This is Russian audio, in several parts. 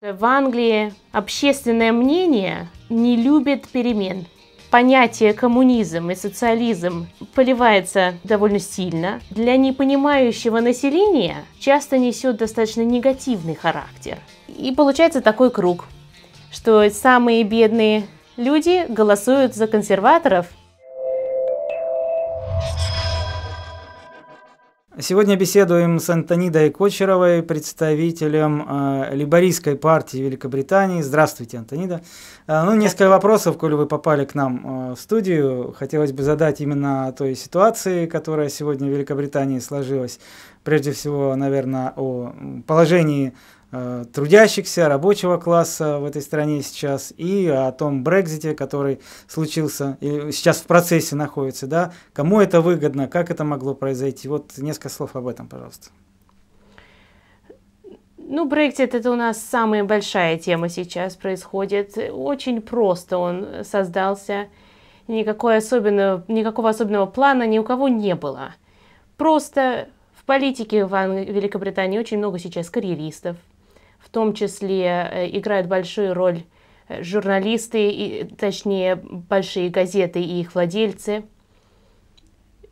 В Англии общественное мнение не любит перемен. Понятие коммунизм и социализм поливается довольно сильно. Для непонимающего населения часто несет достаточно негативный характер. И получается такой круг, что самые бедные люди голосуют за консерваторов, Сегодня беседуем с Антонидой Кочеровой, представителем э, либорийской партии Великобритании. Здравствуйте, Антонида. Э, ну, несколько вопросов, коль вы попали к нам э, в студию. Хотелось бы задать именно о той ситуации, которая сегодня в Великобритании сложилась. Прежде всего, наверное, о положении Э, трудящихся, рабочего класса в этой стране сейчас, и о том Брекзите, который случился и сейчас в процессе находится, да, кому это выгодно, как это могло произойти. Вот несколько слов об этом, пожалуйста. Ну, Брекзит это у нас самая большая тема сейчас происходит. Очень просто он создался. Никакой особенного, никакого особенного плана ни у кого не было. Просто в политике в Великобритании очень много сейчас карьеристов, в том числе э, играют большую роль э, журналисты, и, точнее большие газеты и их владельцы.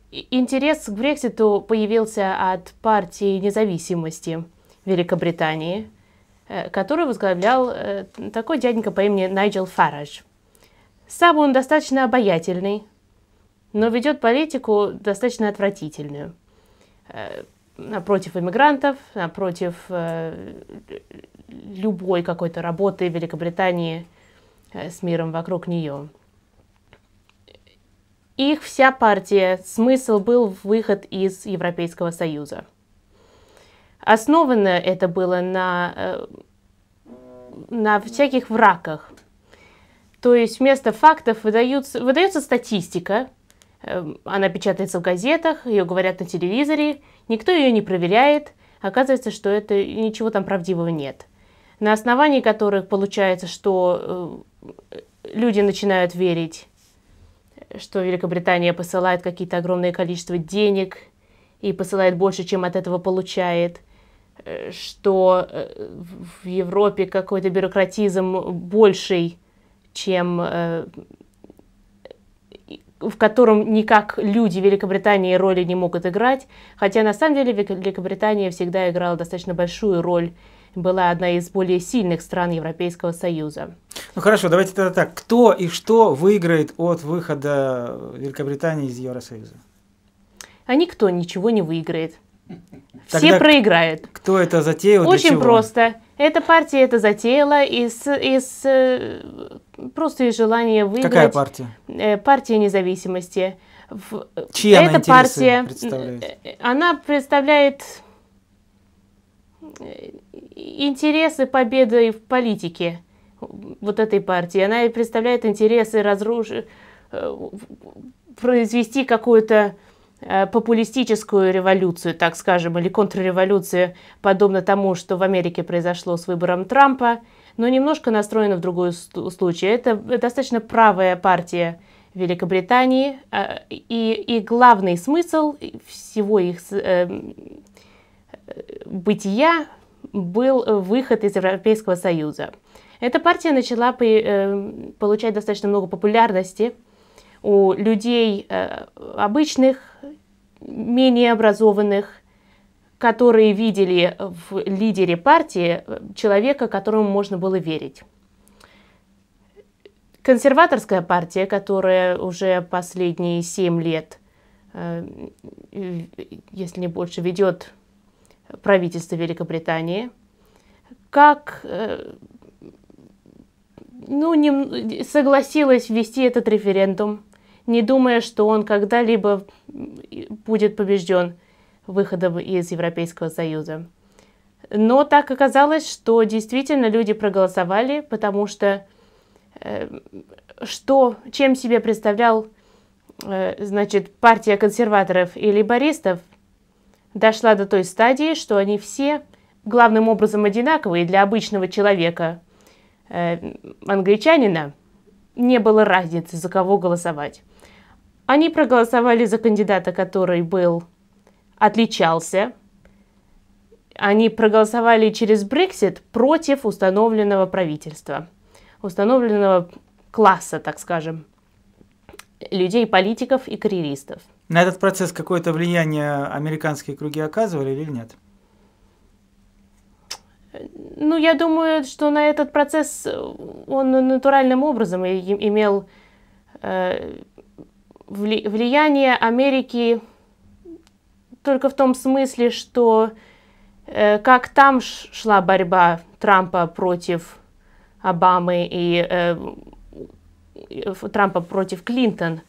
Интерес к Брекситу появился от партии независимости Великобритании, э, которую возглавлял такой дяденька по имени Найджел Фарадж. Сам он достаточно обаятельный, но ведет политику достаточно отвратительную. Э, против иммигрантов, э, против э, любой какой-то работы Великобритании с миром вокруг нее. Их вся партия, смысл был выход из Европейского Союза. Основано это было на, на всяких враках. То есть вместо фактов выдаются, выдается статистика, Эм, она печатается в газетах, ее говорят на телевизоре, никто ее не проверяет. Оказывается, что это ничего там правдивого нет. На основании которых получается, что э, люди начинают верить, что Великобритания посылает какие-то огромные количества денег и посылает больше, чем от этого получает, э, что э, в Европе какой-то бюрократизм больший, чем в котором никак люди Великобритании роли не могут играть, хотя на самом деле Великобритания всегда играла достаточно большую роль, была одна из более сильных стран Европейского Союза. Ну хорошо, давайте тогда так. Кто и что выиграет от выхода Великобритании из Евросоюза? А никто ничего не выиграет. Тогда Все проиграют. Кто это затеял? Очень просто эта партия это затеяла из, из э, просто из желания выиграть. Какая партия? Э, партия независимости. Чьи эта она партия, э, представляет? Она представляет интересы победы в политике вот этой партии. Она и представляет интересы разрушить, произвести какую-то Э, популистическую революцию, так скажем, или контрреволюцию, подобно тому, что в Америке произошло с выбором Трампа, но немножко настроена в другой случай. Это э, достаточно правая партия Великобритании, э, и, и главный смысл всего их бытия был выход из Европейского Союза. Эта партия начала получать достаточно много популярности – у людей э, обычных, менее образованных, которые видели в лидере партии э, человека, которому можно было верить. Консерваторская партия, которая уже последние семь лет, э, если не больше, ведет правительство Великобритании, как ну, не, согласилась ввести этот референдум – не думая, что он когда-либо будет побежден выходом из Европейского Союза. Но так оказалось, что действительно люди проголосовали, потому что э, что, чем себе представлял э, значит, партия консерваторов и либористов, дошла до той стадии, что они все главным образом одинаковые для обычного человека, э, англичанина, не было разницы, за кого голосовать. Они проголосовали за кандидата, который был отличался. Они проголосовали через Брексит против установленного правительства, установленного класса, так скажем, людей, политиков и карьеристов. На этот процесс какое-то влияние американские круги оказывали или нет? Ну, я думаю, что на этот процесс он натуральным образом имел э, влияние Америки только в том смысле, что э, как там шла борьба Трампа против Обамы и э, Трампа против Клинтон.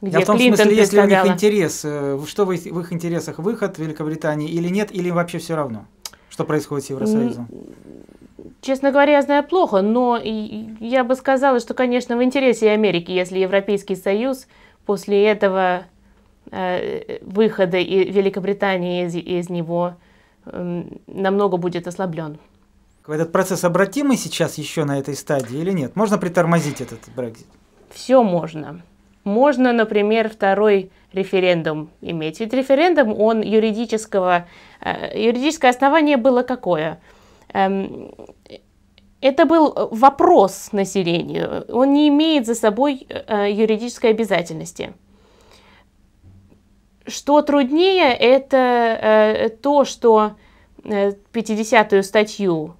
Где а в том Клинтон смысле, если у них интерес, э, что в их, в их интересах выход Великобритании или нет, или вообще все равно, что происходит с Евросоюзом? Честно говоря, я знаю плохо, но я бы сказала, что, конечно, в интересе Америки, если Европейский Союз после этого э, выхода и Великобритании из, из него эм, намного будет ослаблен. Этот процесс обратимый сейчас еще на этой стадии или нет? Можно притормозить этот Брекзит? Все можно. Можно, например, второй референдум иметь. Ведь референдум, он юридического... Э, юридическое основание было какое? Эм, это был э, вопрос населению, он не имеет за собой э, э, юридической обязательности. Что труднее, это то, что 50-ю статью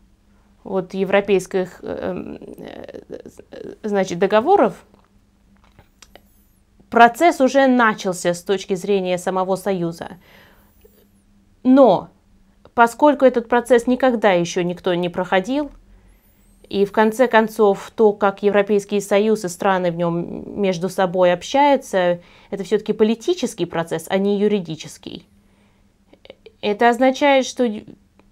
вот европейских значит, договоров, процесс уже начался с точки зрения самого Союза. Но поскольку этот процесс никогда еще никто не проходил, и в конце концов, то, как Европейский Союз и страны в нем между собой общаются, это все-таки политический процесс, а не юридический. Это означает, что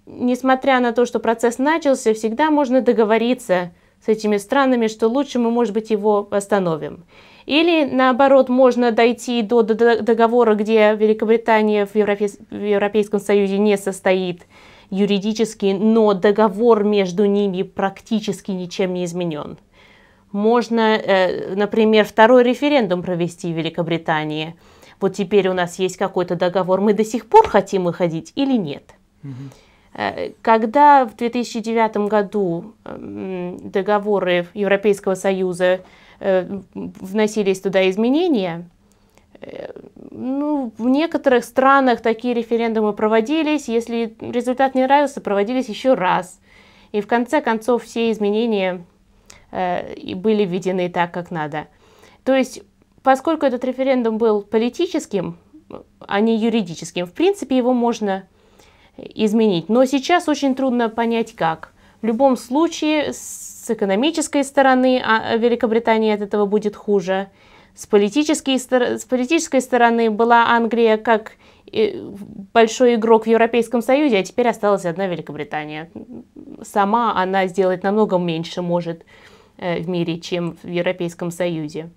несмотря на то, что процесс начался, всегда можно договориться с этими странами, что лучше мы, может быть, его остановим. Или, наоборот, можно дойти до договора, где Великобритания в, Европейском Союзе не состоит, юридически, но договор между ними практически ничем не изменен. Можно, э, например, второй референдум провести в Великобритании. Вот теперь у нас есть какой-то договор, мы до сих пор хотим выходить или нет. Э, когда в 2009 году договоры Европейского Союза э, вносились туда изменения, ну, в некоторых странах такие референдумы проводились. Если результат не нравился, проводились еще раз. И в конце концов все изменения э, были введены так, как надо. То есть, поскольку этот референдум был политическим, а не юридическим, в принципе, его можно изменить. Но сейчас очень трудно понять, как. В любом случае, с экономической стороны а, Великобритании от этого будет хуже. С политической, с политической стороны была Англия как э, большой игрок в Европейском Союзе, а теперь осталась одна Великобритания. Сама она сделать намного меньше может э, в мире, чем в Европейском Союзе.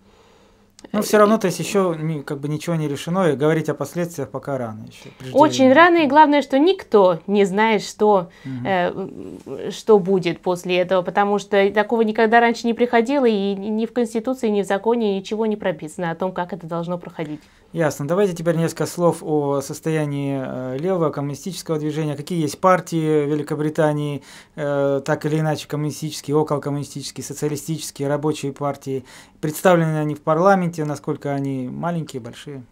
Но ну, все равно, то есть еще как бы ничего не решено, и говорить о последствиях пока рано еще. Очень рано, и главное, что никто не знает, что, угу. э, что будет после этого, потому что такого никогда раньше не приходило, и ни в Конституции, ни в законе ничего не прописано о том, как это должно проходить. Ясно. Давайте теперь несколько слов о состоянии э, левого коммунистического движения. Какие есть партии в Великобритании, э, так или иначе коммунистические, околокоммунистические, социалистические, рабочие партии? Представлены они в парламенте, насколько они маленькие, большие?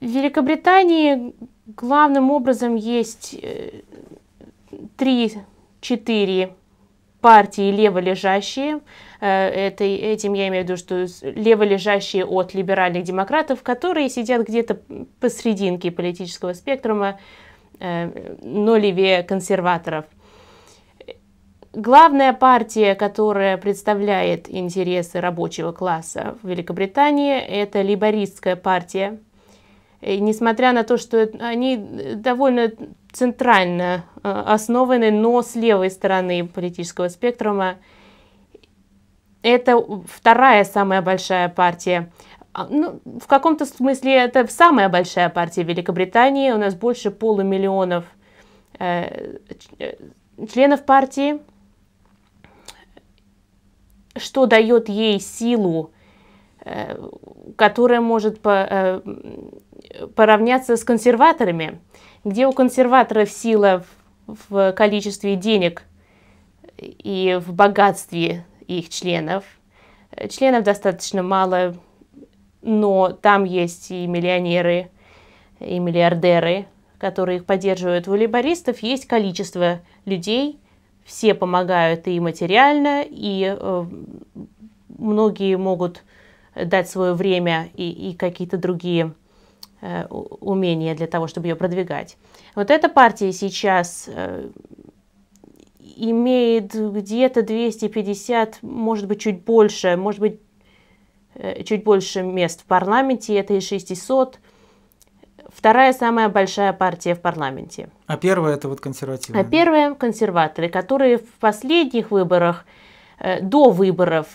В Великобритании главным образом есть э, три-четыре партии леволежащие. лежащие Э, этой, этим я имею в виду, что леволежащие от либеральных демократов, которые сидят где-то посрединке политического спектрума, э, но левее консерваторов. Главная партия, которая представляет интересы рабочего класса в Великобритании, это либористская партия. И несмотря на то, что они довольно центрально э, основаны, но с левой стороны политического спектрума, это вторая самая большая партия. А, ну, в каком-то смысле это самая большая партия Великобритании. У нас больше полумиллионов э, э, членов партии, что дает ей силу, э, которая может по, э, поравняться с консерваторами, где у консерваторов сила в, в количестве денег и в богатстве их членов. Э, членов достаточно мало, но там есть и миллионеры, и миллиардеры, которые их поддерживают. Волейболистов есть количество людей, все помогают и материально, и э, многие могут дать свое время и, и какие-то другие э, умения для того, чтобы ее продвигать. Вот эта партия сейчас э, имеет где-то 250, может быть, чуть больше, может быть, э, чуть больше мест в парламенте, это и 600. Вторая самая большая партия в парламенте. А первая это вот консервативы. А первая консерваторы, которые в последних выборах, э, до выборов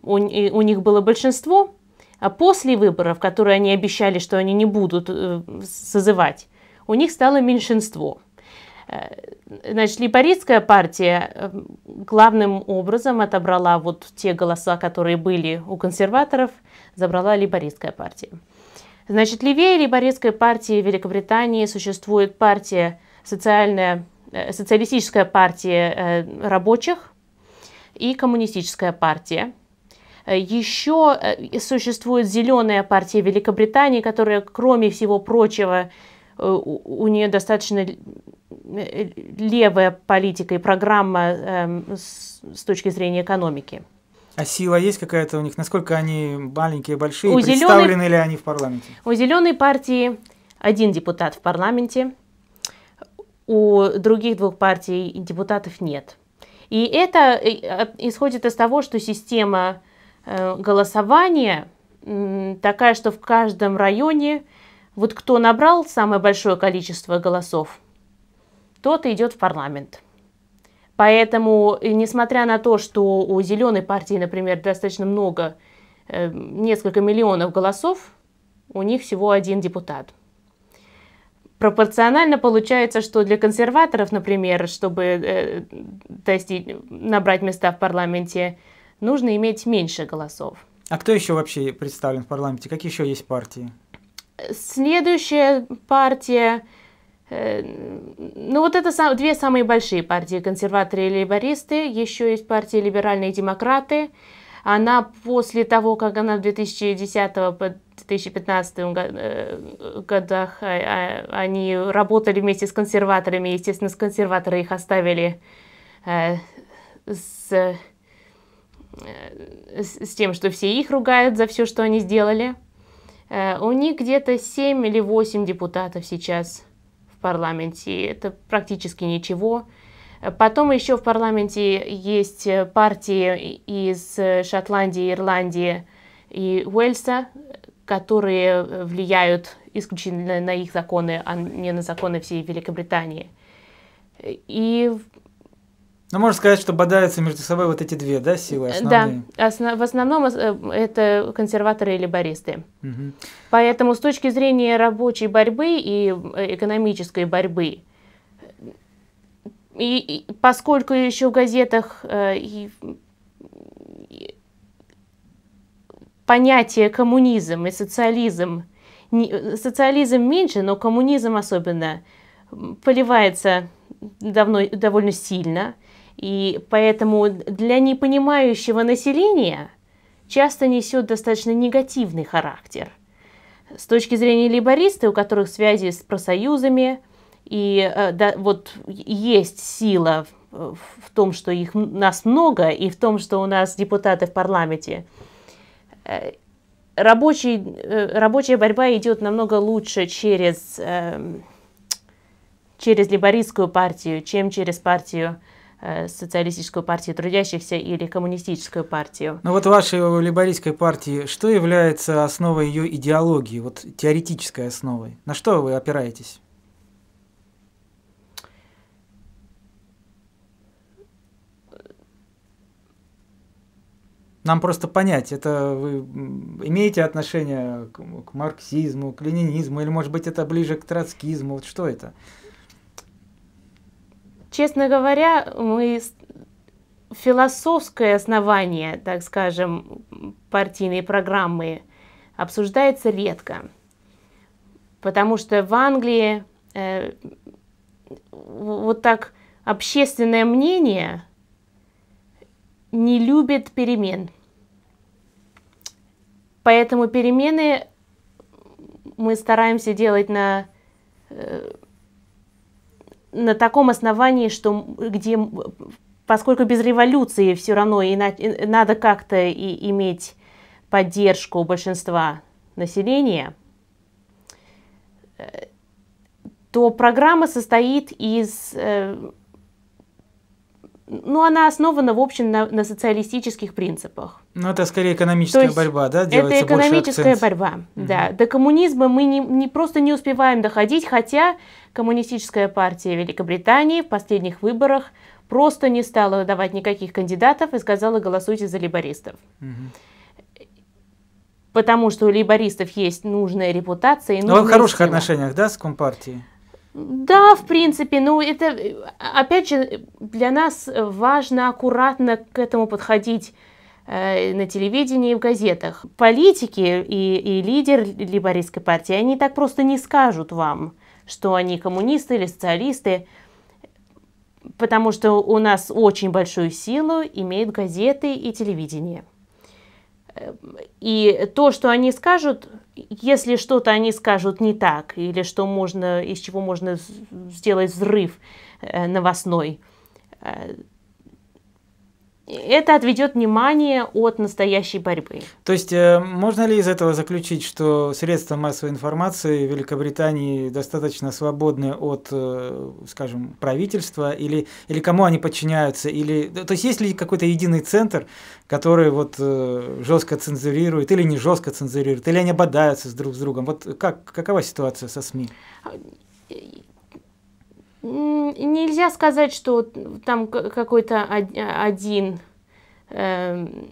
у, у них было большинство, а после выборов, которые они обещали, что они не будут э, созывать, у них стало меньшинство. Э, значит, лейбористская партия э, главным образом отобрала вот те голоса, которые были у консерваторов, забрала лейбористская партия. Значит, левее лейбористской партии в Великобритании существует партия социальная, э, социалистическая партия рабочих и коммунистическая партия. Еще существует зеленая партия Великобритании, которая, кроме всего прочего, у нее достаточно левая политика и программа эм, с точки зрения экономики. А сила есть какая-то у них? Насколько они маленькие, большие? У Представлены зеленой, ли они в парламенте? У зеленой партии один депутат в парламенте, у других двух партий депутатов нет. И это э, э, исходит из того, что система э, голосования такая, что в каждом районе вот кто набрал самое большое количество голосов, кто-то идет в парламент. Поэтому, э, несмотря на то, что у зеленой партии, например, достаточно много, э, несколько миллионов голосов, у них всего один депутат. Пропорционально получается, что для консерваторов, например, чтобы э, достичь, набрать места в парламенте, нужно иметь меньше голосов. А кто еще вообще представлен в парламенте? Какие еще есть партии? Следующая партия Э, ну вот это две самые большие партии, консерваторы и лейбористы, еще есть партия либеральные демократы. Она после того, как она в 2010 по 2015 э, годах а, а, они работали вместе с консерваторами, естественно, с консерваторы их оставили э, с, с тем, что все их ругают за все, что они сделали. У них где-то 7 или 8 депутатов сейчас – парламенте. Это практически ничего. Потом еще в парламенте есть партии из Шотландии, Ирландии и Уэльса, которые влияют исключительно на их законы, а не на законы всей Великобритании. И ну, можно сказать, что бодаются между собой вот эти две, да, силы э, основные? Да, в основном э, это консерваторы и либористы. Угу. Поэтому с точки зрения рабочей борьбы и э, экономической борьбы, и, и поскольку еще в газетах и, и понятие коммунизм и социализм, не, социализм меньше, но коммунизм особенно поливается давно, довольно сильно – и поэтому для непонимающего населения часто несет достаточно негативный характер. С точки зрения либористы, у которых связи с профсоюзами, и э, да, вот есть сила в, в том, что их нас много, и в том, что у нас депутаты в парламенте, э, рабочий, э, рабочая борьба идет намного лучше через, эм, через либористскую партию, чем через партию Э, социалистическую партию трудящихся или Коммунистическую партию. Ну вот вашей либерийской партии, что является основой ее идеологии, вот теоретической основой? На что вы опираетесь? Нам просто понять, это вы имеете отношение к, к марксизму, к ленинизму, или, может быть, это ближе к троцкизму, вот что это? Честно говоря, мы философское основание, так скажем, партийной программы обсуждается редко, потому что в Англии э, вот так общественное мнение не любит перемен. Поэтому перемены мы стараемся делать на э, на таком основании, что где, поскольку без революции все равно и на, и надо как-то и иметь поддержку большинства населения, э, то программа состоит из э, ну, она основана, в общем, на, на социалистических принципах. Ну, это скорее экономическая То борьба, да? Делается это экономическая борьба, угу. да. До коммунизма мы не, не просто не успеваем доходить, хотя коммунистическая партия Великобритании в последних выборах просто не стала давать никаких кандидатов и сказала «голосуйте за либористов». Угу. Потому что у либористов есть нужная репутация. И Но ну, в хороших отношениях, да, с Компартией? Да, в принципе, ну это, э, опять же, для нас важно аккуратно к этому подходить э, на телевидении и в газетах. Политики и, и лидер либористской партии, они так просто не скажут вам, что они коммунисты или социалисты, потому что у нас очень большую силу имеют газеты и телевидение. И то, что они скажут, если что-то они скажут не так, или что можно, из чего можно сделать взрыв э, новостной, э, это отведет внимание от настоящей борьбы. То есть э, можно ли из этого заключить, что средства массовой информации в Великобритании достаточно свободны от, э, скажем, правительства или, или кому они подчиняются? Или, то есть есть ли какой-то единый центр, который вот э, жестко цензурирует или не жестко цензурирует, или они бодаются с друг с другом? Вот как, какова ситуация со СМИ? А, Нельзя сказать, что там какой-то один эм,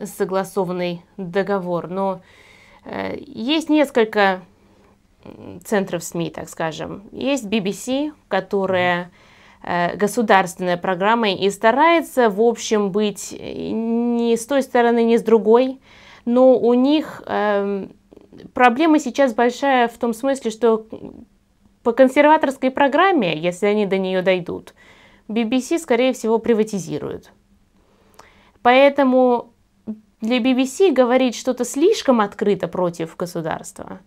согласованный договор, но э, есть несколько центров СМИ, так скажем. Есть BBC, которая э, государственная программа и старается, в общем, быть ни с той стороны, ни с другой, но у них эм, проблема сейчас большая в том смысле, что по консерваторской программе, если они до нее дойдут, BBC, скорее всего, приватизируют. Поэтому для BBC говорить что-то слишком открыто против государства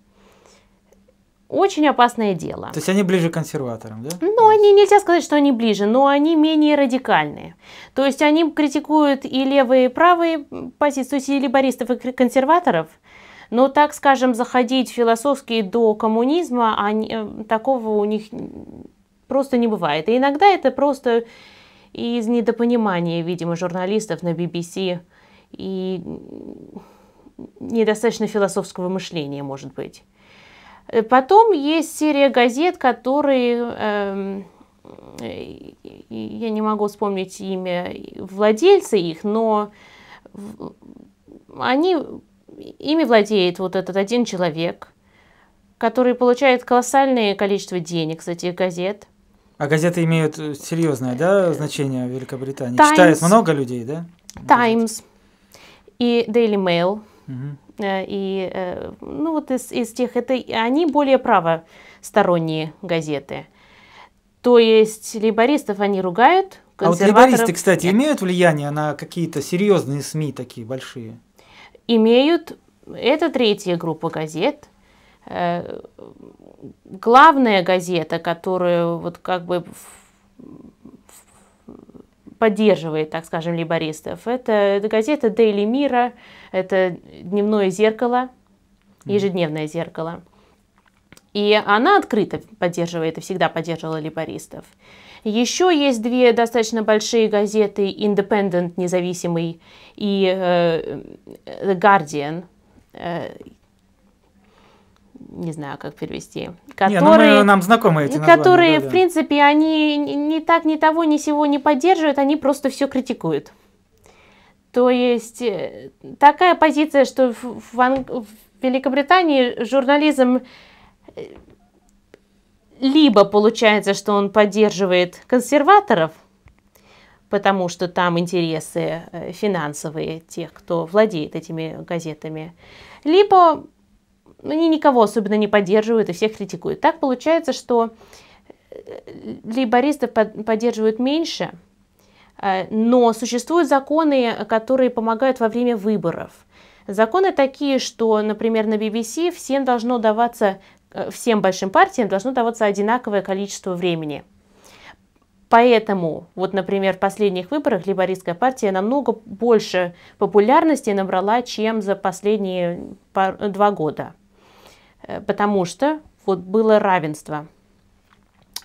очень опасное дело. То есть они ближе к консерваторам, да? Ну, они нельзя сказать, что они ближе, но они менее радикальные. То есть они критикуют и левые, и правые позиции, то есть и либористов, и консерваторов – но, так скажем, заходить философски до коммунизма, они, э, такого у них просто не бывает. И иногда это просто из недопонимания, видимо, журналистов на BBC и недостаточно философского мышления, может быть. Э, потом есть серия газет, которые, эм, э, я не могу вспомнить имя владельца их, но они ими владеет вот этот один человек, который получает колоссальное количество денег с этих газет. А газеты имеют э, серьезное да, э, значение в Великобритании? Times, Читает много людей, да? Times и Daily Mail. Угу. И, ну вот из, из тех, это, они более правосторонние газеты. То есть лейбористов они ругают, А вот лейбористы, кстати, нет. имеют влияние на какие-то серьезные СМИ такие большие? имеют, это третья группа газет, э, главная газета, которая вот как бы поддерживает, так скажем, либористов, это газета Daily Mirror, это дневное зеркало, ежедневное зеркало. И она открыто поддерживает и всегда поддерживала либористов. Еще есть две достаточно большие газеты Independent, независимый, и э, The Guardian, э, не знаю, как перевести, которые, не, ну мы, нам знакомы эти названия, которые да, да. в принципе, они ни так, ни того, ни сего не поддерживают, они просто все критикуют. То есть э, такая позиция, что в, в, в Великобритании журнализм э, либо получается, что он поддерживает консерваторов, потому что там интересы э, финансовые тех, кто владеет этими газетами, либо они никого особенно не поддерживают и всех критикуют. Так получается, что э, лейбористов поддерживают меньше, э, но существуют законы, которые помогают во время выборов. Законы такие, что, например, на BBC всем должно даваться Э, всем большим партиям должно даваться одинаковое количество времени. Поэтому, вот, например, в последних выборах либористская партия намного больше популярности набрала, чем за последние пар- два года. Э, потому что вот было равенство.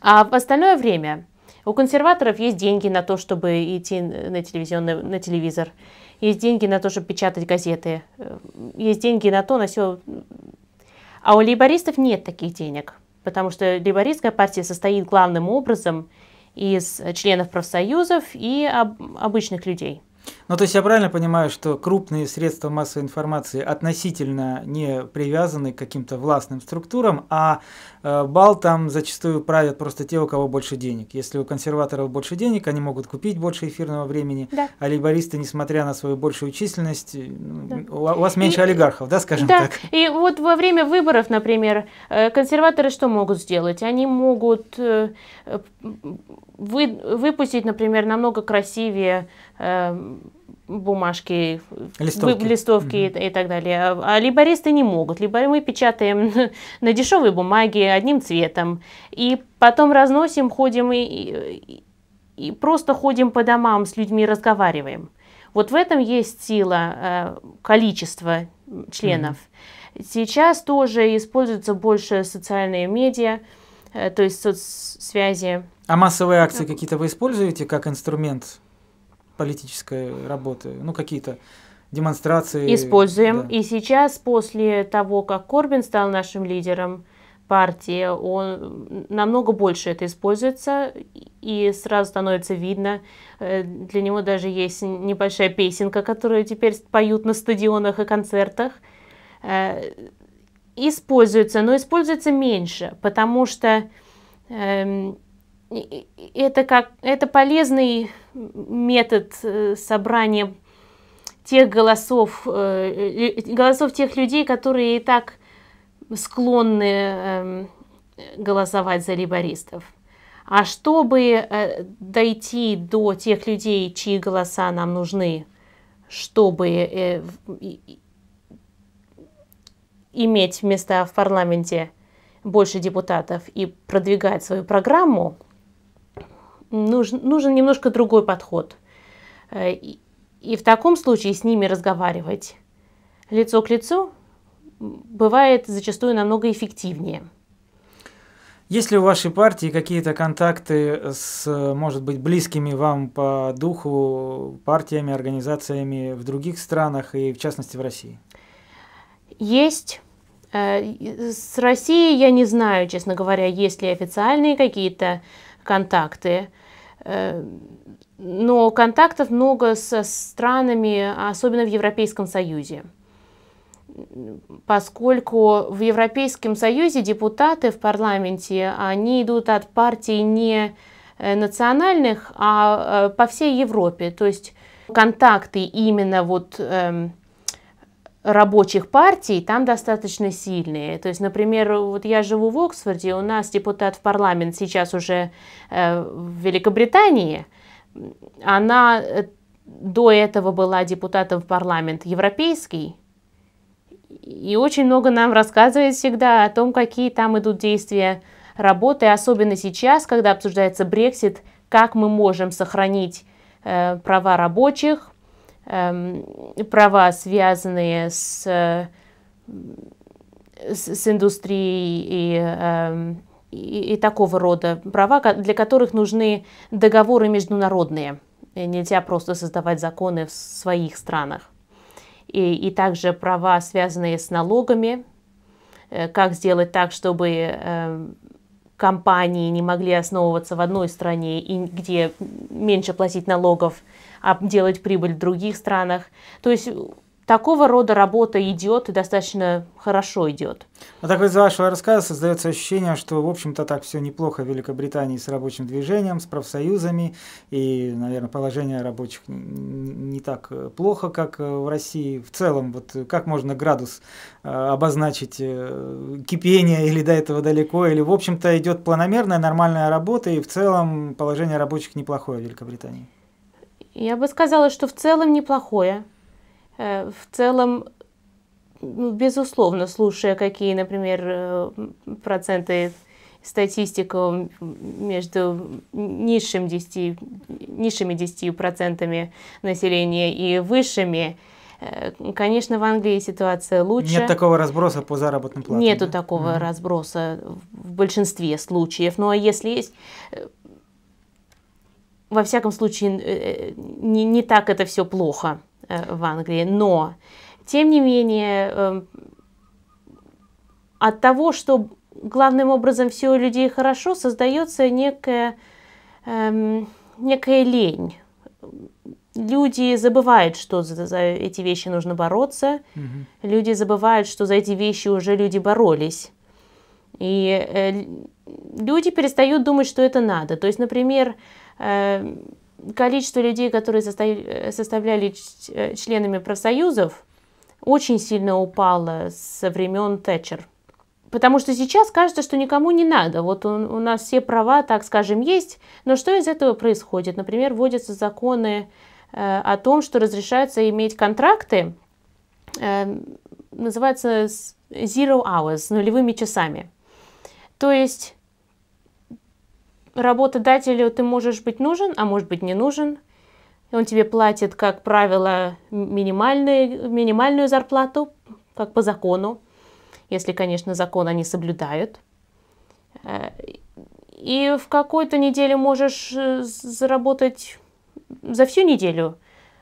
А в остальное время у консерваторов есть деньги на то, чтобы идти на, телевизионный, на телевизор, есть деньги на то, чтобы печатать газеты, э, есть деньги на то, на все а у лейбористов нет таких денег, потому что лейбористская партия состоит главным образом из членов профсоюзов и об, обычных людей. Ну, то есть я правильно понимаю, что крупные средства массовой информации относительно не привязаны к каким-то властным структурам, а э, бал там зачастую правят просто те, у кого больше денег. Если у консерваторов больше денег, они могут купить больше эфирного времени, да. а лейбористы, несмотря на свою большую численность, да. у вас меньше и, олигархов, да, скажем да. так? И вот во время выборов, например, э, консерваторы что могут сделать? Они могут э, вы, выпустить, например, намного красивее э, бумажки, листовки, листовки mm-hmm. и, и так далее. А либористы не могут. Либо мы печатаем на дешевой бумаге одним цветом. И потом разносим, ходим и, и, и просто ходим по домам с людьми, разговариваем. Вот в этом есть сила э, количества членов. Mm-hmm. Сейчас тоже используются больше социальные медиа, э, то есть соцсвязи. А массовые акции какие-то вы используете как инструмент политической работы, ну какие-то демонстрации. Используем. Да. И сейчас, после того, как Корбин стал нашим лидером партии, он намного больше это используется, и сразу становится видно. Э, для него даже есть небольшая песенка, которую теперь поют на стадионах и концертах. Э, используется, но используется меньше, потому что эм, это, как, это полезный метод э, собрания тех голосов, э, э, голосов тех людей, которые и так склонны эм, голосовать за либористов. А чтобы дойти до тех людей, чьи голоса нам нужны, чтобы иметь места в парламенте больше депутатов и продвигать свою программу, нужен, нужен немножко другой подход. Э, и, и в таком случае с ними разговаривать лицо к лицу бывает зачастую намного эффективнее. Есть ли у вашей партии какие-то контакты с, может быть, близкими вам по духу партиями, организациями в других странах и, в частности, в России? Есть. Э, с Россией я не знаю, честно говоря, есть ли официальные какие-то контакты но контактов много со странами, особенно в Европейском Союзе, поскольку в Европейском Союзе депутаты в парламенте, они идут от партий не э, национальных, а э, по всей Европе, то есть контакты именно вот эм, рабочих партий там достаточно сильные. То есть, например, вот я живу в Оксфорде, у нас депутат в парламент сейчас уже э, в Великобритании. Она э, до этого была депутатом в парламент европейский. И очень много нам рассказывает всегда о том, какие там идут действия работы, особенно сейчас, когда обсуждается Брексит, как мы можем сохранить э, права рабочих, Эм, права, связанные с, с индустрией и, эм, и, и такого рода права, для которых нужны договоры международные. Э, нельзя просто создавать законы в своих странах. И, и также права, связанные с налогами, э, как сделать так, чтобы эм, компании не могли основываться в одной стране, и где меньше платить налогов, делать прибыль в других странах. То есть такого рода работа идет и достаточно хорошо идет. А так из вашего рассказа создается ощущение, что, в общем-то, так все неплохо в Великобритании с рабочим движением, с профсоюзами, и, наверное, положение рабочих не так э, плохо, как э, в России. В целом, вот э, как можно градус обозначить кипение или до этого далеко, или, в общем-то, идет планомерная нормальная работа, и в целом положение рабочих неплохое в Великобритании? Я бы сказала, что в целом неплохое. Э, в целом, ну, безусловно, слушая, какие, например, э, проценты статистику э, между низшим 10, низшими 10% населения и высшими, Конечно, в Англии ситуация лучше. Нет такого разброса по заработным платам. Нету да? такого mm-hmm. разброса в большинстве случаев. Ну а если есть, во всяком случае, э, э, не, не так это все плохо э, в Англии. Но, тем не менее, эм, от того, что главным образом все у людей хорошо, создается некая, эм, некая лень. Люди забывают, что за, за эти вещи нужно бороться. Угу. Люди забывают, что за эти вещи уже люди боролись. И э, люди перестают думать, что это надо. То есть, например, Э, количество людей, которые э, составляли э, членами профсоюзов, очень сильно упало со времен Тэтчер. Потому что сейчас кажется, что никому не надо. Вот у, у нас все права, так скажем, есть. Но что из этого происходит? Например, вводятся законы э, о том, что разрешается иметь контракты, э, называется zero hours, с нулевыми часами. То есть работодателю ты можешь быть нужен, а может быть не нужен. Он тебе платит, как правило, минимальную, минимальную зарплату, как по закону, если, конечно, закон они соблюдают. Э, и в какой-то неделе можешь э, заработать за всю неделю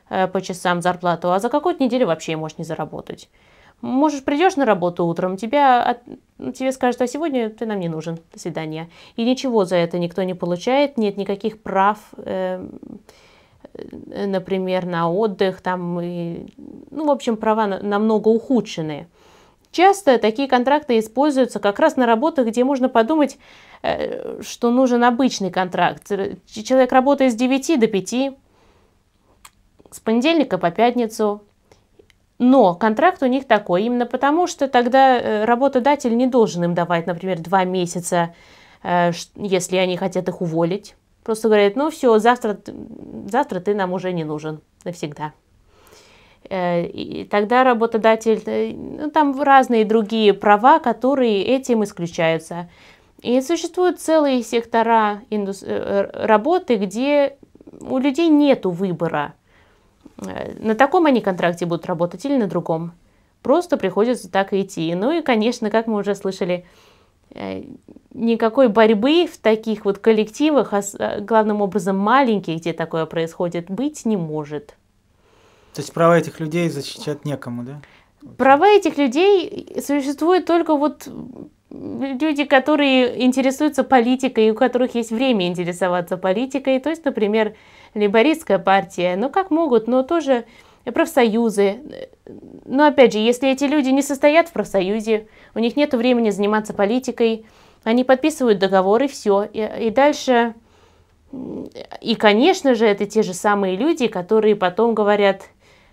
э, по часам зарплату, а за какую-то неделю вообще можешь не заработать. Можешь, придешь на работу утром, тебя, от, тебе скажут, а сегодня ты нам не нужен, до свидания. И ничего за это никто не получает, нет никаких прав, эм, э, например, на отдых, там, и, ну, в общем, права на, намного ухудшены Часто такие контракты используются как раз на работах, где можно подумать, э, что нужен обычный контракт. Человек работает с 9 до 5, с понедельника по пятницу, но контракт у них такой, именно потому, что тогда э, работодатель не должен им давать, например, два месяца, э, если они хотят их уволить. Просто говорят, ну все, завтра, завтра ты нам уже не нужен навсегда. Э, и тогда работодатель, ну, там разные другие права, которые этим исключаются. И существуют целые сектора работы, где у людей нет выбора – на таком они контракте будут работать или на другом. Просто приходится так идти. Ну и, конечно, как мы уже слышали, э, никакой борьбы в таких вот коллективах, а главным образом маленьких, где такое происходит, быть не может. То есть права этих людей защищать некому, да? Права этих людей существуют только вот люди, которые интересуются политикой, и у которых есть время интересоваться политикой, то есть, например, либористская партия, ну как могут, но тоже профсоюзы. Но опять же, если эти люди не состоят в профсоюзе, у них нет времени заниматься политикой, они подписывают договоры и все. И, и дальше, и, конечно же, это те же самые люди, которые потом говорят,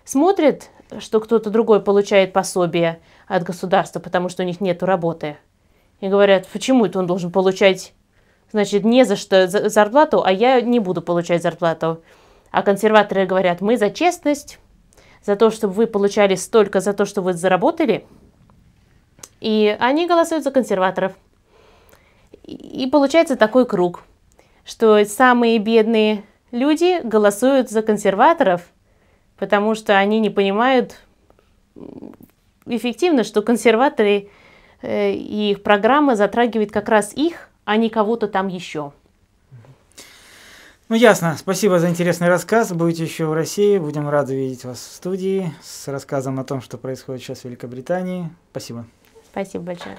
смотрят, что кто-то другой получает пособие от государства, потому что у них нет работы. И говорят, почему это он должен получать, значит, не за что зарплату, а я не буду получать зарплату. А консерваторы говорят, мы за честность, за то, чтобы вы получали столько за то, что вы заработали. И они голосуют за консерваторов. И получается такой круг, что самые бедные люди голосуют за консерваторов, потому что они не понимают эффективно, что консерваторы Э, и их программа затрагивает как раз их, а не кого-то там еще. Ну, ясно. Спасибо за интересный рассказ. Будете еще в России. Будем рады видеть вас в студии с рассказом о том, что происходит сейчас в Великобритании. Спасибо. Спасибо большое.